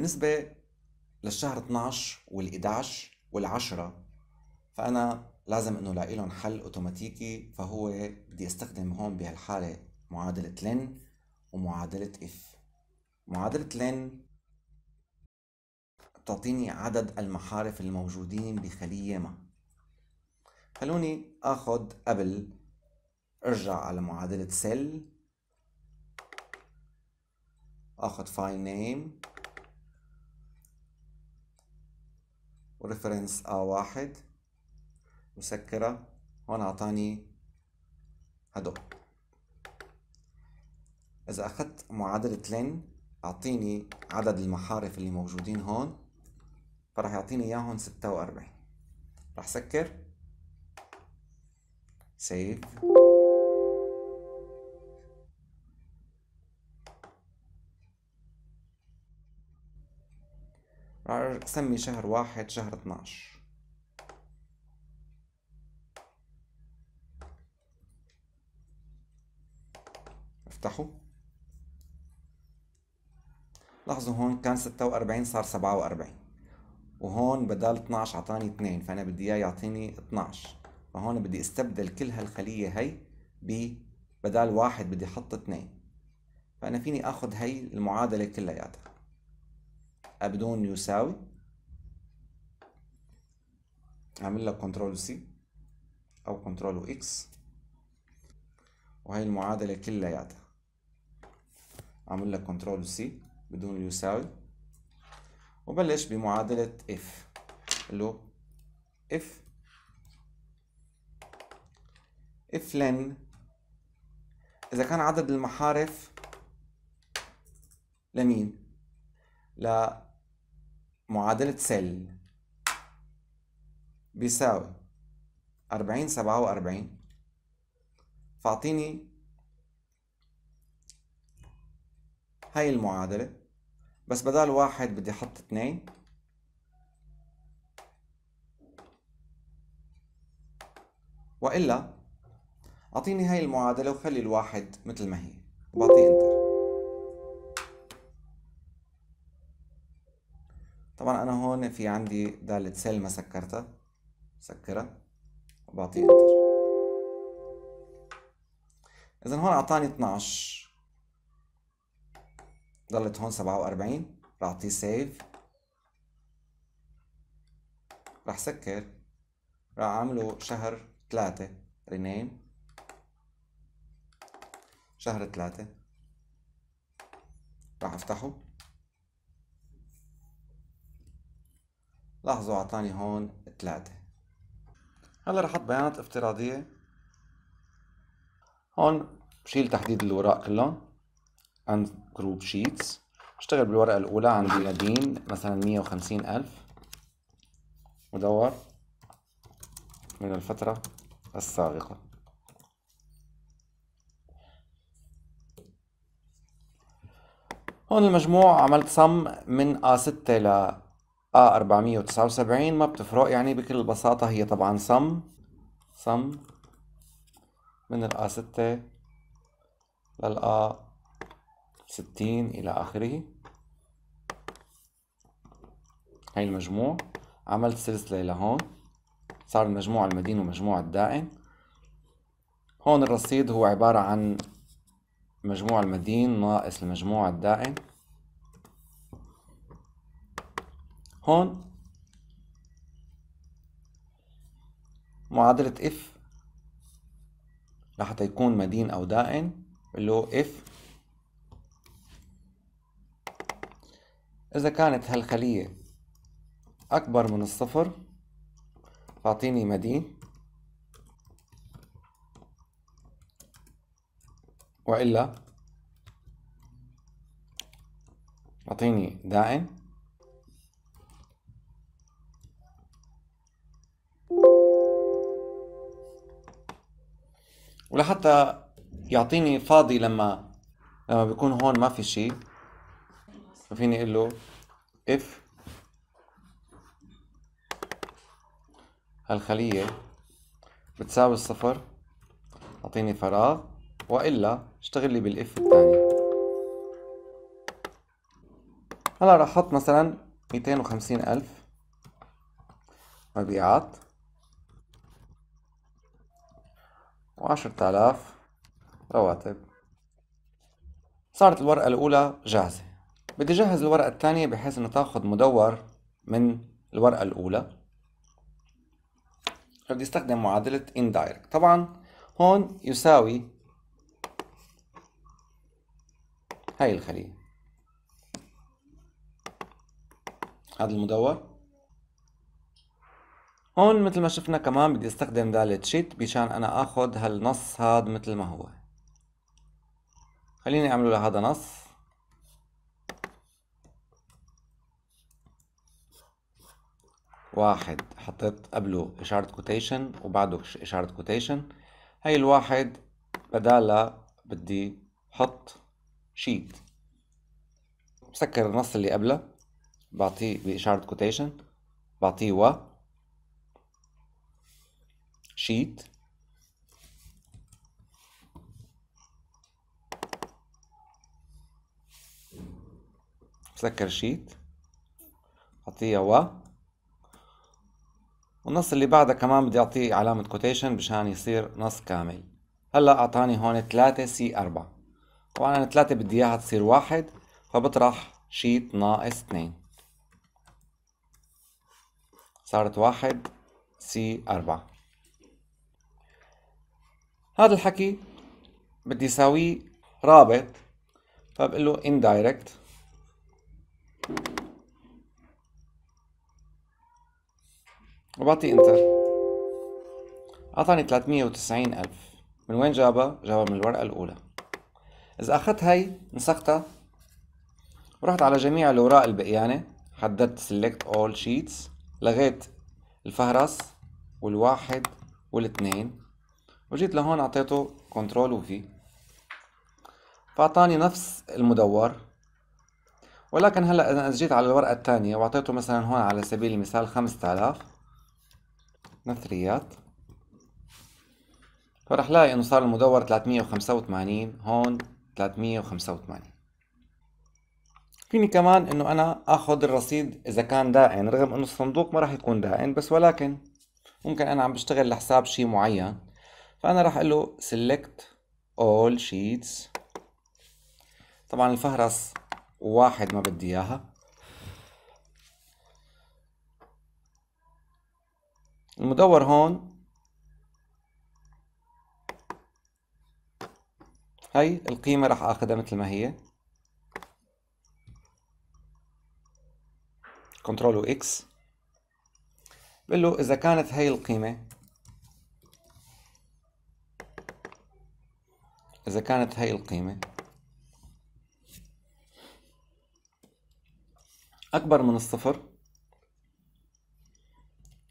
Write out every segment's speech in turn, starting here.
بالنسبة للشهر 12 وال11 وال10 فأنا لازم إنه لاقي لهم حل أوتوماتيكي فهو بدي استخدم هون بهالحالة معادلة لين ومعادلة اف معادلة لين بتعطيني عدد المحارف الموجودين بخلية ما خلوني آخذ قبل ارجع على معادلة سيل اخذ فايل نيم وريفرنس A1 مسكرة هون أعطاني هدول إذا أخذت معادلة لين أعطيني عدد المحارف اللي موجودين هون فراح يعطيني إياهم 46 راح سكر سيف أسمي شهر واحد شهر 12 افتحوا لاحظوا هون كان 46 صار 47 وهون بدال 12 اعطاني 2 فانا بدي اياه يعطيني 12 فهون بدي استبدل كل هالخليه هي ب بدال واحد بدي احط 2 فانا فيني اخذ هي المعادله كلياتها أبدون يساوي اعمل لك كنترول سي أو كنترول إكس وهي المعادلة كلياتها أعمل لك كنترول سي بدون يساوي وبلش بمعادلة اف اللي هو اف اف لن إذا كان عدد المحارف لمين؟ لا معادلة سل بيساوي أربعين سبعة وأربعين فأعطيني هاي المعادلة بس بدال واحد بدي أحط اثنين وإلا أعطيني هاي المعادلة وخلي الواحد مثل ما هي وبعطيه انتر طبعا انا هون في عندي دالة سلمى سكرتها سكرها وبعطيه انتر اذا هون اعطاني 12 ضلت هون 47 بعطيه اعطيه سيف راح سكر راح اعمله شهر 3 رينيم شهر 3 راح افتحه لاحظوا اعطاني هون ثلاثة هلا رح احط بيانات افتراضية هون بشيل تحديد الوراق كلهم عند جروب شيتس بشتغل بالورقة الأولى عندي نادين مثلا 150000 ودور مدور من الفترة السابقة هون المجموع عملت صم من A6 ل اه 479 ما بتفرق يعني بكل بساطة هي طبعا صم صم من الآ ستة للآ ستين إلى آخره هاي المجموع عملت سلسلة لهون صار المجموع المدين ومجموع الدائن هون الرصيد هو عبارة عن مجموع المدين ناقص المجموع الدائن هون معادلة اف لحتى يكون مدين أو دائن اللي هو اف إذا كانت هالخلية أكبر من الصفر فأعطيني مدين وإلا أعطيني دائن ولحتى يعطيني فاضي لما لما بيكون هون ما في شيء فيني اقول له اف هالخلية بتساوي الصفر اعطيني فراغ والا اشتغل لي بالاف الثاني هلا راح احط مثلا 250 الف مبيعات وعشرة آلاف رواتب صارت الورقة الأولى جاهزة بدي جهز الورقة الثانية بحيث إنه تأخذ مدور من الورقة الأولى بدي استخدم معادلة indirect طبعا هون يساوي هاي الخلية هذا المدور هون مثل ما شفنا كمان بدي استخدم دالة شيت مشان انا اخد هالنص هاد مثل ما هو خليني اعمله لهذا نص واحد حطيت قبله إشارة كوتيشن وبعده إشارة كوتيشن هاي الواحد بدالها بدي حط شيت بسكر النص اللي قبله بعطيه بإشارة كوتيشن بعطيه و شيت سكر شيت اعطيه و والنص اللي بعده كمان بدي اعطيه علامة كوتيشن مشان يصير نص كامل هلا اعطاني هون 3 سي 4 طبعا انا 3 بدي اياها تصير واحد فبطرح شيت ناقص 2 صارت واحد سي 4 هذا الحكي بدي اساويه رابط فبقول له indirect وبعطي انتر اعطاني 390 الف من وين جابها؟ جابها من الورقة الأولى إذا أخذت هي نسختها ورحت على جميع الأوراق البقيانة حددت select all sheets لغيت الفهرس والواحد والاثنين وجيت لهون اعطيته كنترول وفي فاعطاني نفس المدور ولكن هلا اذا جيت على الورقه الثانيه واعطيته مثلا هون على سبيل المثال 5000 نثريات فرح لاقي انه صار المدور 385 هون 385 فيني كمان انه انا اخذ الرصيد اذا كان دائن رغم انه الصندوق ما راح يكون دائن بس ولكن ممكن انا عم بشتغل لحساب شيء معين فأنا راح أقول له select all sheets طبعا الفهرس واحد ما بدي إياها المدور هون هاي القيمة راح أخذها مثل ما هي كنترول X بقول له إذا كانت هاي القيمة إذا كانت هاي القيمة أكبر من الصفر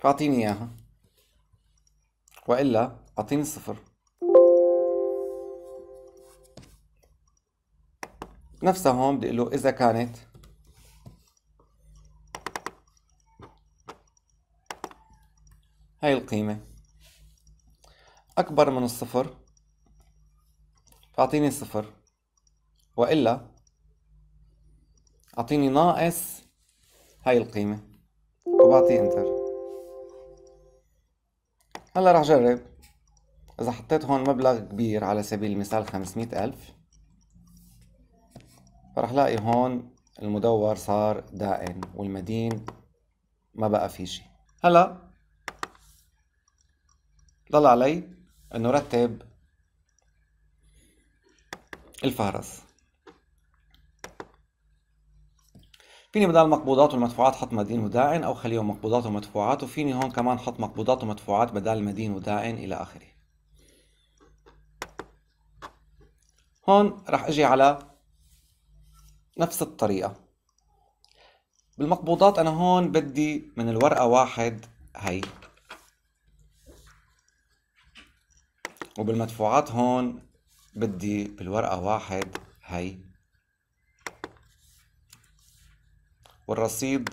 فأعطيني إياها وإلا أعطيني الصفر نفسها هون بدي له إذا كانت هاي القيمة أكبر من الصفر تعطيني صفر وإلا أعطيني ناقص هاي القيمة وبعطي انتر هلا رح جرب إذا حطيت هون مبلغ كبير على سبيل المثال 500 ألف فرح لاقي هون المدور صار دائن والمدين ما بقى في شي هلا ضل علي انه رتب الفهرس فيني بدل مقبوضات والمدفوعات حط مدين ودائن او خليهم مقبوضات ومدفوعات وفيني هون كمان حط مقبوضات ومدفوعات بدل مدين ودائن الى اخره هون راح اجي على نفس الطريقة بالمقبوضات انا هون بدي من الورقة واحد هي وبالمدفوعات هون بدي بالورقة واحد هي والرصيد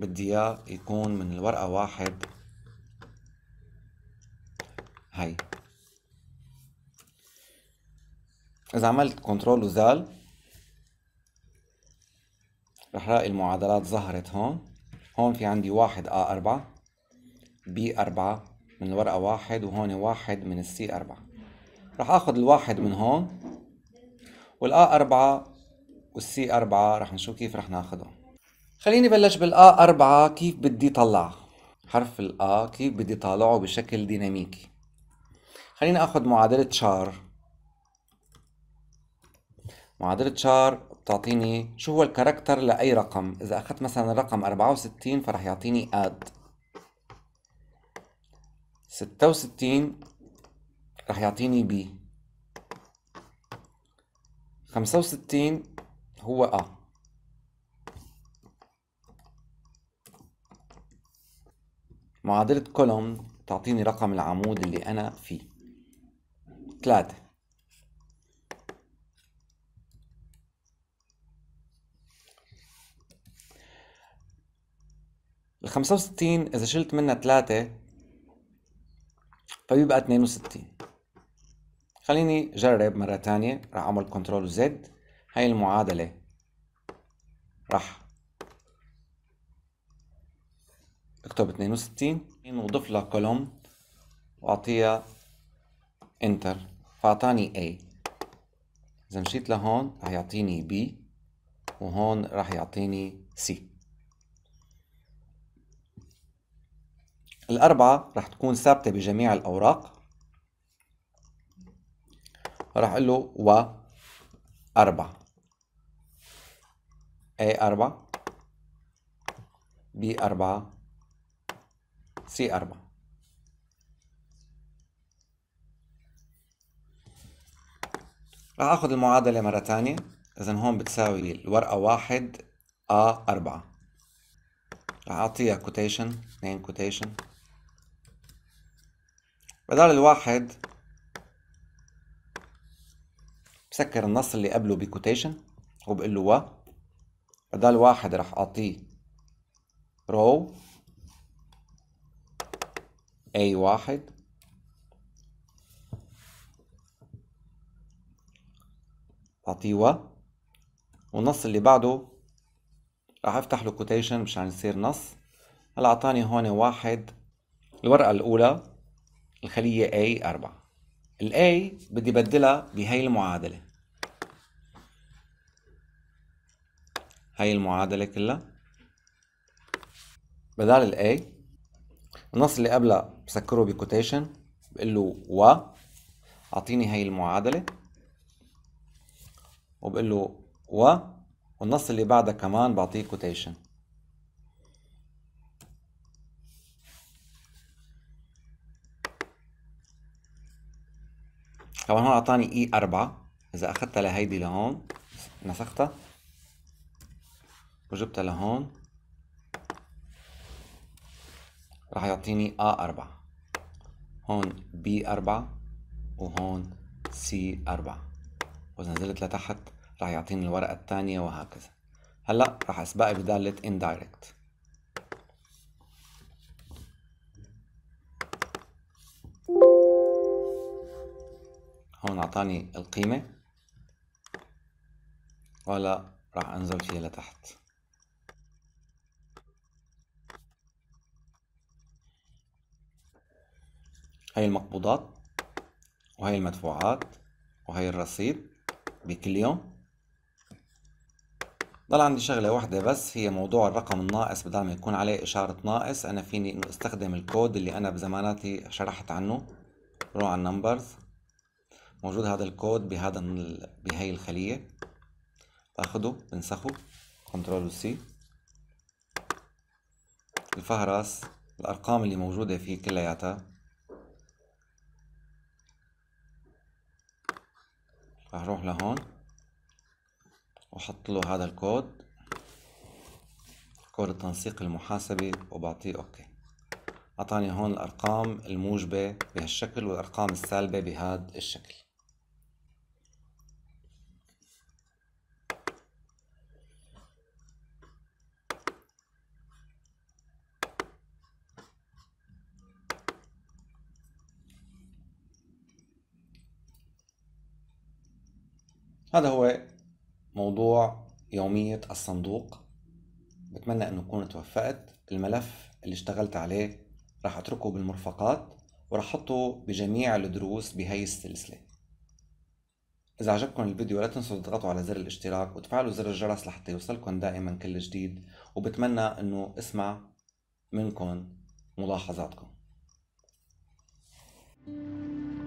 بدي اياه يكون من الورقة واحد هي إذا عملت كنترول وزال رح لاقي المعادلات ظهرت هون هون في عندي واحد A4 B4 من الورقة واحد وهون واحد من السي أربعة رح اخذ الواحد من هون والا أربعة والسي أربعة رح نشوف كيف رح ناخذهم خليني بلش بالا أربعة كيف بدي طلع حرف الآ كيف بدي طالعه بشكل ديناميكي خليني اخذ معادلة شار معادلة شار بتعطيني شو هو الكاركتر لأي رقم إذا أخذت مثلا رقم 64 فرح يعطيني اد 66 راح يعطيني بي خمسة وستين هو أ معادلة كولوم تعطيني رقم العمود اللي أنا فيه ثلاثة الخمسة وستين إذا شلت منها ثلاثة فبيبقى 62 وستين خليني اجرب مره تانية راح اعمل كنترول زد هاي المعادله راح اكتب 62 واضيف لها كولوم واعطيها انتر فاعطاني A اذا مشيت لهون رح يعطيني B وهون رح يعطيني C الأربعة رح تكون ثابتة بجميع الأوراق راح اقول له و 4 A 4 B 4 C 4 راح اخذ المعادلة مرة ثانية اذا هون بتساوي الورقة واحد A 4 راح اعطيها كوتيشن اثنين كوتيشن بدل الواحد سكر النص اللي قبله بكوتيشن وبقول له و بدل واحد راح اعطيه رو اي واحد بعطيه و والنص اللي بعده راح افتح له كوتيشن مشان يصير نص هلا اعطاني هون واحد الورقة الأولى الخلية A 4 ال A بدي بدلها بهي المعادلة هاي المعادلة كلها بدال A النص اللي قبلها بسكره بكوتيشن بقول له و اعطيني هاي المعادلة وبقول له و والنص اللي بعدها كمان بعطيه كوتيشن طبعا هون اعطاني e 4 اذا اخذتها لهيدي لهون نسختها وجبتها لهون راح يعطيني A 4 هون B 4 وهون C 4 وإذا نزلت لتحت راح يعطيني الورقة الثانية وهكذا هلا راح أسبقها بدالة indirect هون أعطاني القيمة ولا راح أنزل فيها لتحت هاي المقبوضات وهي المدفوعات وهي الرصيد بكل يوم ضل عندي شغلة واحدة بس هي موضوع الرقم الناقص بدل ما يكون عليه إشارة ناقص أنا فيني إنه استخدم الكود اللي أنا بزماناتي شرحت عنه روح على نمبرز موجود هذا الكود بهذا ال... بهي الخلية باخده بنسخه كنترول سي الفهرس الأرقام اللي موجودة فيه كلياتها هروح لهون واحط له هذا الكود كود التنسيق المحاسبي وبعطيه اوكي اعطاني هون الارقام الموجبه بهالشكل والارقام السالبه بهذا الشكل هذا هو موضوع يومية الصندوق بتمنى أن أكون توفقت الملف اللي اشتغلت عليه راح أتركه بالمرفقات وراح أحطه بجميع الدروس بهاي السلسلة إذا عجبكم الفيديو لا تنسوا تضغطوا على زر الاشتراك وتفعلوا زر الجرس لحتى يوصلكم دائما كل جديد وبتمنى أنه أسمع منكم ملاحظاتكم thank you